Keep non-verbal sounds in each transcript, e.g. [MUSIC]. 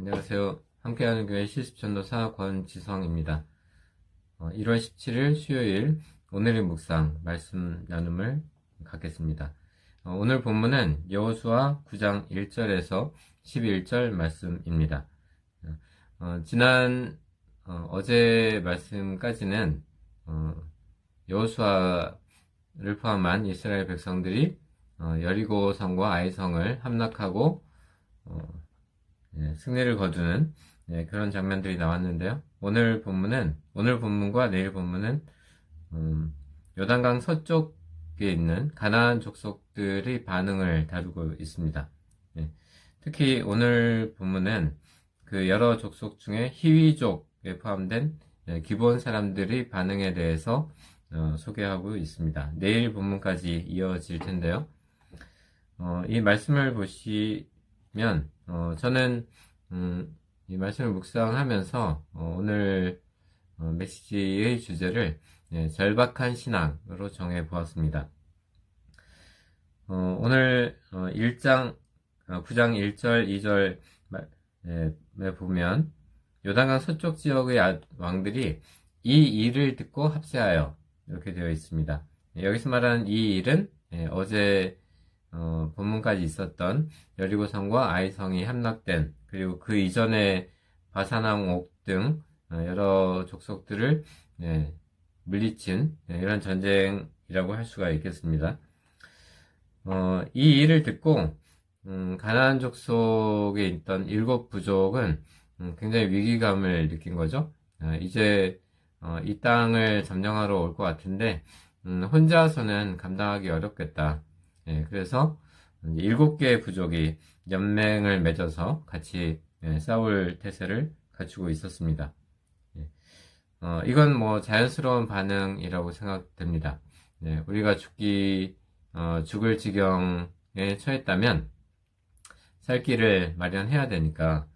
안녕하세요. 함께하는 교회 실습전도사 권지성입니다. 1월 어, 17일 수요일 오늘의 묵상 말씀 나눔을 갖겠습니다. 어, 오늘 본문은 여호수아 9장 1절에서 11절 말씀입니다. 어, 지난 어제 말씀까지는 여호수아를 포함한 이스라엘 백성들이 여리고 성과 아이 성을 함락하고 예, 승리를 거두는 예, 그런 장면들이 나왔는데요. 오늘 본문은 오늘 본문과 내일 본문은 음, 요단강 서쪽에 있는 가나안 족속들의 반응을 다루고 있습니다. 예, 특히 오늘 본문은 그 여러 족속 중에 희위족에 포함된 기본 사람들의 반응에 대해서 어, 소개하고 있습니다. 내일 본문까지 이어질 텐데요. 어, 이 말씀을 보시, 면 어, 저는 음, 이 말씀을 묵상하면서 어, 오늘 어, 메시지의 주제를 예, 절박한 신앙으로 정해 보았습니다. 어, 오늘 어, 1장 어, 9장 1절 2절에 예, 보면 요단강 서쪽 지역의 아, 왕들이 이 일을 듣고 합세하여 이렇게 되어 있습니다. 예, 여기서 말하는 이 일은 예, 어제 어, 본문까지 있었던 여리고성과 아이성이 함락된 그리고 그 이전에 바사나옥 옥등 어, 여러 족속들을 네, 물리친 예, 이런 전쟁이라고 할 수가 있겠습니다. 어, 이 일을 듣고 음, 가나안 족속에 있던 일곱 부족은 음, 굉장히 위기감을 느낀 거죠. 아, 이제 어, 이 땅을 점령하러 올 것 같은데 음, 혼자서는 감당하기 어렵겠다. 예, 그래서 일곱 개의 부족이 연맹을 맺어서 같이 예, 싸울 태세를 갖추고 있었습니다. 예, 어, 이건 뭐 자연스러운 반응이라고 생각됩니다. 예, 우리가 죽기 어, 죽을 지경에 처했다면 살 길을 마련해야 되니까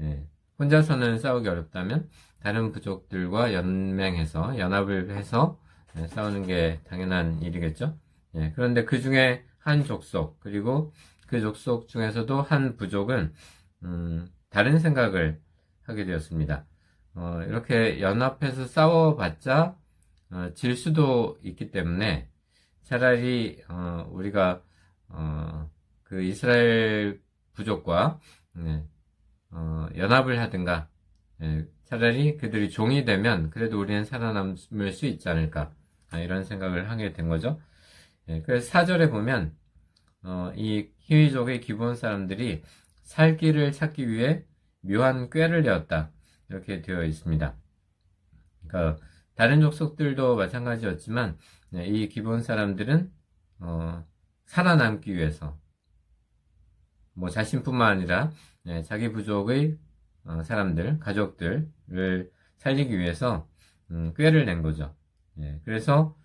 예, 혼자서는 싸우기 어렵다면 다른 부족들과 연맹해서 연합을 해서 예, 싸우는 게 당연한 일이겠죠. 예, 그런데 그 중에 한 족속 그리고 그 족속 중에서도 한 부족은 음, 다른 생각을 하게 되었습니다. 어, 이렇게 연합해서 싸워봤자 어, 질 수도 있기 때문에 차라리 어, 우리가 어, 그 이스라엘 부족과 네, 어, 연합을 하든가 네, 차라리 그들이 종이 되면 그래도 우리는 살아남을 수 있지 않을까 아, 이런 생각을 하게 된 거죠. 예, 그래서 사절에 보면 어, 이 희위족의 기본 사람들이 살 길을 찾기 위해 묘한 꾀를 내었다 이렇게 되어 있습니다. 그러니까 다른 족속들도 마찬가지였지만 네, 이 기본 사람들은 어, 살아남기 위해서 뭐 자신뿐만 아니라 예, 자기 부족의 어, 사람들 가족들을 살리기 위해서 음, 꾀를 낸 거죠. 예, 그래서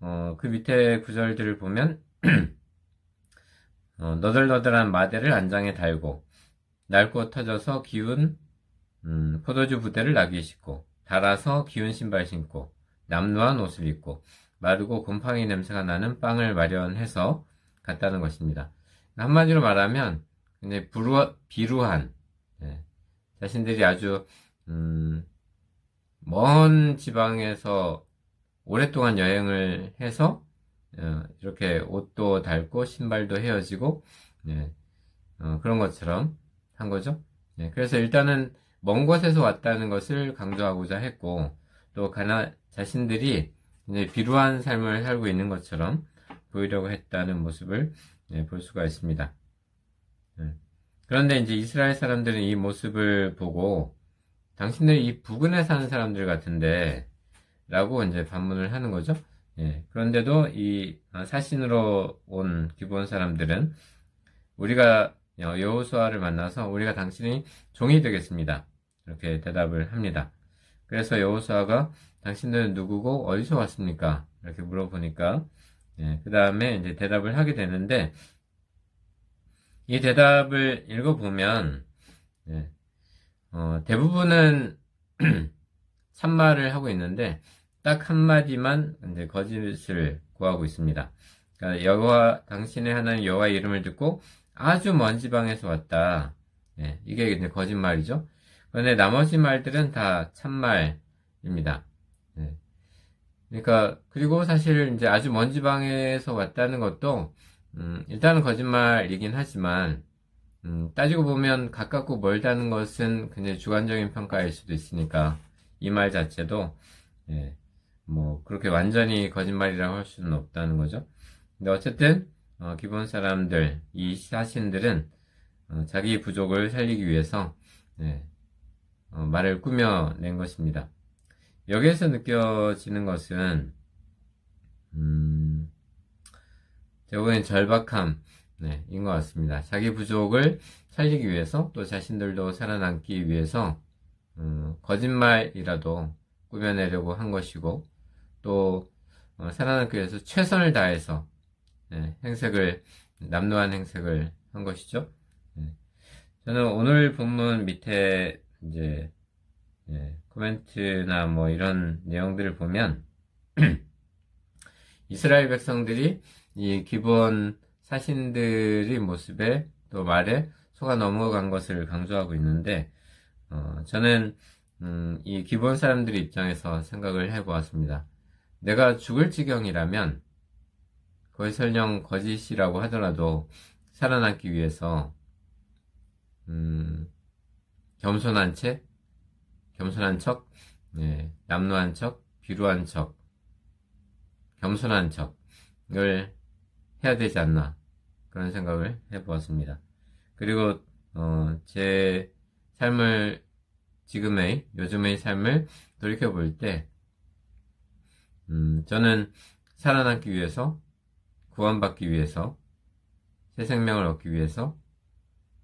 어, 그 밑에 구절들을 보면 [CLEARS THROAT] 어, 너덜너덜한 마대를 안장에 달고 낡고 터져서 기운 음, 포도주 부대를 나귀에 싣고 달아서 기운 신발 신고 남루한 옷을 입고 마르고 곰팡이 냄새가 나는 빵을 마련해서 갔다는 것입니다. 한마디로 말하면 굉장히 불우, 비루한 예. 자신들이 아주 음, 먼 지방에서 오랫동안 여행을 해서 어, 이렇게 옷도 닳고 신발도 헤어지고 네, 어, 그런 것처럼 한 거죠. 네, 그래서 일단은 먼 곳에서 왔다는 것을 강조하고자 했고 또 가나 자신들이 비루한 삶을 살고 있는 것처럼 보이려고 했다는 모습을 네, 볼 수가 있습니다. 그런데 이제 이스라엘 사람들은 이 모습을 보고 당신들이 이 부근에 사는 사람들 같은데 라고 이제 반문을 하는 거죠. 예, 그런데도 이 어, 사신으로 온 기본 사람들은 우리가 어, 여호수아를 만나서 우리가 당신이 종이 되겠습니다. 이렇게 대답을 합니다. 그래서 여호수아가 당신들은 누구고 어디서 왔습니까? 이렇게 물어보니까 예, 그 다음에 이제 대답을 하게 되는데 이 대답을 읽어보면 예, 어, 대부분은 참말을 [CLEARS THROAT] 하고 있는데 딱 한마디만 이제 거짓을 구하고 있습니다. 그러니까 여호와 당신의 하나님 여호와 이름을 듣고 아주 먼 지방에서 왔다. 예, 이게 이제 거짓말이죠. 그런데 나머지 말들은 다 참말입니다. 예. 그러니까 그리고 사실 이제 아주 먼 지방에서 왔다는 것도 음, 일단은 거짓말이긴 하지만 음, 따지고 보면 가깝고 멀다는 것은 그냥 주관적인 평가일 수도 있으니까 이 말 자체도 예, 뭐 그렇게 완전히 거짓말이라고 할 수는 없다는 거죠. 근데 어쨌든 어, 기본 사람들 이 사신들은 어, 자기 부족을 살리기 위해서 네, 어, 말을 꾸며낸 것입니다. 여기에서 느껴지는 것은 대부분의 음, 절박함 네, 인것 같습니다. 자기 부족을 살리기 위해서 또 자신들도 살아남기 위해서 음, 거짓말이라도 꾸며내려고 한 것이고 또 어, 세나는 교에서 최선을 다해서 네, 행색을 남루한 행색을 한 것이죠. 네. 저는 오늘 본문 밑에 이제 네, 코멘트나 뭐 이런 내용들을 보면 [CLEARS THROAT] 이스라엘 백성들이 이 기본 사신들의 모습에 또 말에 속아 넘어간 것을 강조하고 있는데 어, 저는 음, 이 기본 사람들의 입장에서 생각을 해보았습니다. 내가 죽을 지경이라면 그것설령 거짓이라고 하더라도 살아남기 위해서 음, 겸손한 채, 겸손한 척, 네, 남루한 척, 비루한 척, 겸손한 척을 해야 되지 않나 그런 생각을 해보았습니다. 그리고 어, 제 삶을 지금의 요즘의 삶을 돌이켜 볼때 음, 저는 살아남기 위해서, 구원받기 위해서, 새 생명을 얻기 위해서,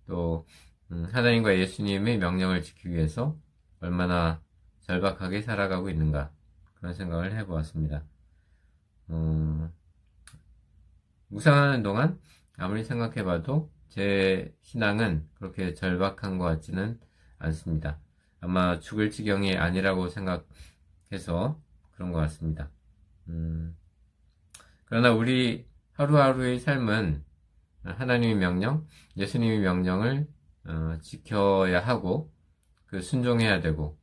또, 음, 하나님과 예수님의 명령을 지키기 위해서 얼마나 절박하게 살아가고 있는가, 그런 생각을 해보았습니다. 음, 묵상하는 동안 아무리 생각해봐도 제 신앙은 그렇게 절박한 것 같지는 않습니다. 아마 죽을 지경이 아니라고 생각해서 그런 것 같습니다. 음. 그러나 우리 하루하루의 삶은 하나님의 명령, 예수님의 명령을 어, 지켜야 하고 그 순종해야 되고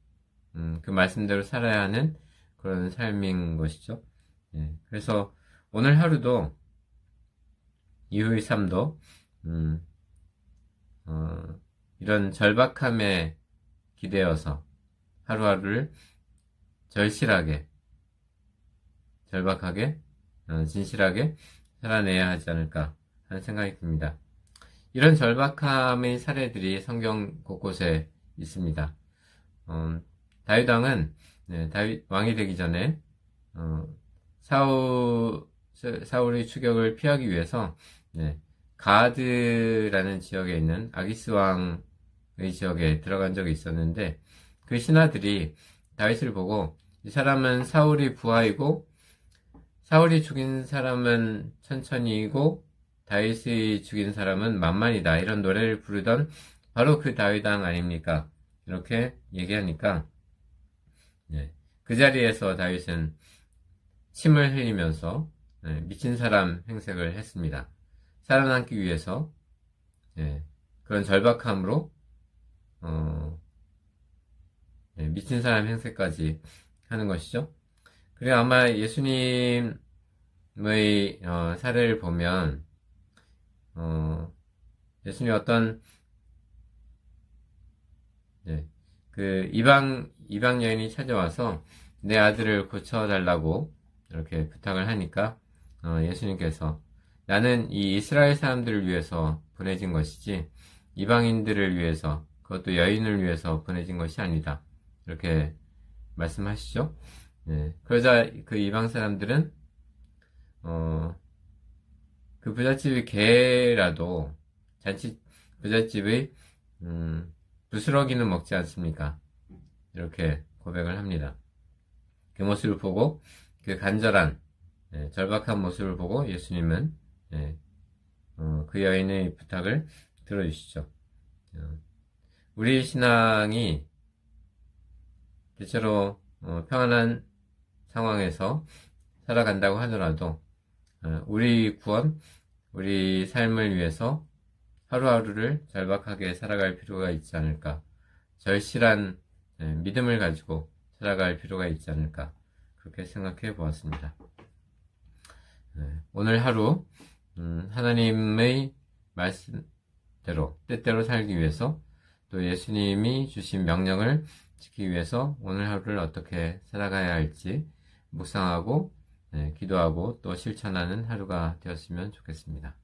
음, 그 말씀대로 살아야 하는 그런 삶인 것이죠. 예, 그래서 오늘 하루도 이후의 삶도 음, 어, 이런 절박함에 기대어서 하루하루를 절실하게 절박하게, 어, 진실하게 살아내야 하지 않을까 하는 생각이 듭니다. 이런 절박함의 사례들이 성경 곳곳에 있습니다. 음, 다윗 왕은 네, 다윗 왕이 되기 전에 어, 사울 사울의 추격을 피하기 위해서 네, 가드라는 지역에 있는 아기스 왕의 지역에 들어간 적이 있었는데 그 신하들이 다윗을 보고 이 사람은 사울이 부하이고 사울이 죽인 사람은 천천히이고 다윗이 죽인 사람은 만만이다 이런 노래를 부르던 바로 그 다윗왕 아닙니까? 이렇게 얘기하니까 네. 그 자리에서 다윗은 침을 흘리면서 네. 미친 사람 행색을 했습니다. 살아남기 위해서 네. 그런 절박함으로 어, 네, 미친 사람 행색까지 하는 것이죠. 그리고 아마 예수님의 어, 사례를 보면 어, 예수님 어떤 네, 그 이방 이방 여인이 찾아와서 내 아들을 고쳐달라고 이렇게 부탁을 하니까 어, 예수님께서 나는 이 이스라엘 사람들을 위해서 보내진 것이지 이방인들을 위해서 그것도 여인을 위해서 보내진 것이 아니다 이렇게 말씀하시죠. 네. 그러자 그 이방 사람들은 어, 그 부잣집의 개라도 잔치 부잣집의 음, 부스러기는 먹지 않습니까? 이렇게 고백을 합니다. 그 모습을 보고 그 간절한 예, 절박한 모습을 보고 예수님은 예, 어, 그 여인의 부탁을 들어주시죠. 어, 우리 신앙이 대체로 어, 평안한 상황에서 살아간다고 하더라도 어, 우리 구원, 우리 삶을 위해서 하루하루를 절박하게 살아갈 필요가 있지 않을까. 절실한 예, 믿음을 가지고 살아갈 필요가 있지 않을까. 그렇게 생각해 보았습니다. 예, 오늘 하루 음, 하나님의 말씀대로 때때로 살기 위해서 또 예수님이 주신 명령을 지키기 위해서 오늘 하루를 어떻게 살아가야 할지 묵상하고 네, 기도하고 또 실천하는 하루가 되었으면 좋겠습니다.